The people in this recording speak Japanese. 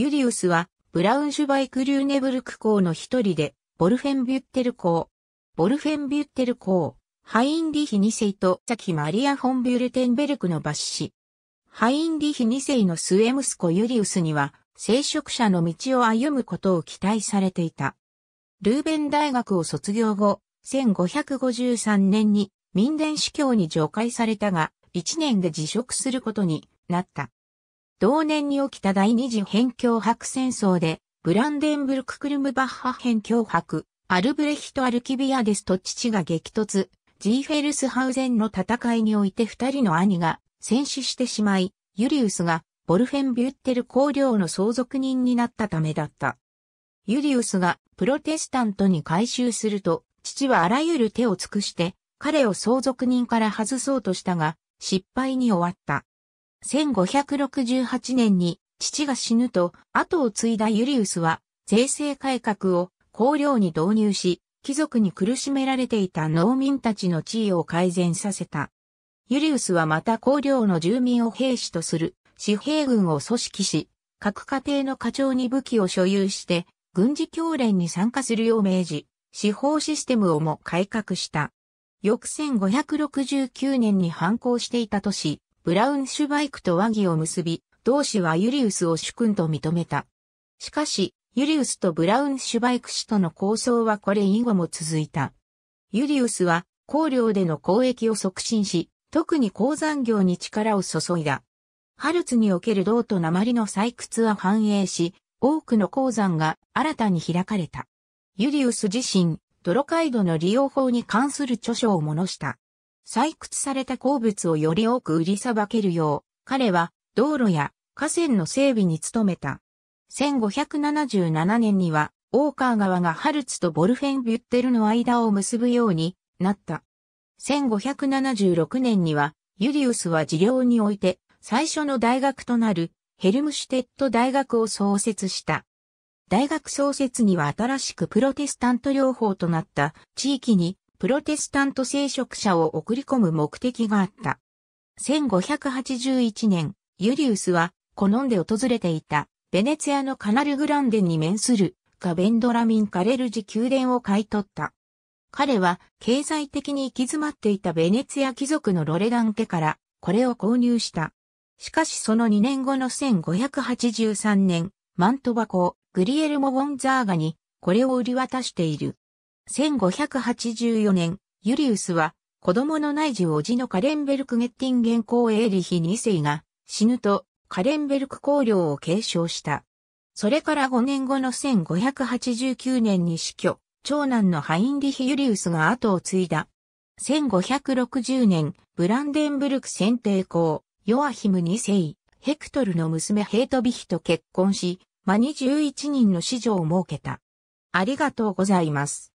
ユリウスは、ブラウンシュバイク・リューネブルク校の一人で、ボルフェンビュッテル校、ボルフェンビュッテル校、ハインリヒ2世とザキ・マリア・フォンビュルテンベルクの抜子。ハインリヒ2世の末息子ユリウスには、聖職者の道を歩むことを期待されていた。ルーベン大学を卒業後、1553年に民伝司教に除会されたが、1年で辞職することになった。同年に起きた第二次辺境白戦争で、ブランデンブルク・クルムバッハ辺境白、アルブレヒト・アルキビアデスと父が激突、ジーフェルスハウゼンの戦いにおいて二人の兄が戦死してしまい、ユリウスがボルフェンビュッテル公領の相続人になったためだった。ユリウスがプロテスタントに改宗すると、父はあらゆる手を尽くして、彼を相続人から外そうとしたが、失敗に終わった。1568年に父が死ぬと、後を継いだユリウスは、税制改革を公領に導入し、貴族に苦しめられていた農民たちの地位を改善させた。ユリウスはまた公領の住民を兵士とする、私兵軍を組織し、各家庭の課長に武器を所有して、軍事教練に参加するよう命じ、司法システムをも改革した。翌1569年に反抗していた都市、ブラウンシュバイクと和議を結び、同氏はユリウスを主君と認めた。しかし、ユリウスとブラウンシュバイク氏との構想はこれ以後も続いた。ユリウスは、公領での交易を促進し、特に鉱山業に力を注いだ。ハルツにおける銅と鉛の採掘は繁栄し、多くの鉱山が新たに開かれた。ユリウス自身、泥ロカイドの利用法に関する著書を物した。採掘された鉱物をより多く売りさばけるよう、彼は道路や河川の整備に努めた。1577年には、オーカー川がハルツとボルフェンビュッテルの間を結ぶようになった。1576年には、ユリウスは治療において最初の大学となるヘルムシュテット大学を創設した。大学創設には新しくプロテスタント療法となった地域にプロテスタント聖職者を送り込む目的があった。1581年、ユリウスは、好んで訪れていた、ベネツィアのカナルグランデに面する、ガベンドラミン・カレルジ宮殿を買い取った。彼は、経済的に行き詰まっていたベネツィア貴族のロレダン家から、これを購入した。しかしその2年後の1583年、マントバコ、グリエルモ・ゴンザーガに、これを売り渡している。1584年、ユリウスは、子供の内をおじのカレンベルク・ゲッティンゲン公エーリヒ2世が死ぬとカレンベルク公領を継承した。それから5年後の1589年に死去、長男のハインリヒ・ユリウスが後を継いだ。1560年、ブランデンブルク選定公、ヨアヒム2世、ヘクトルの娘ヘイトビヒと結婚し、マニ11人の子女を設けた。ありがとうございます。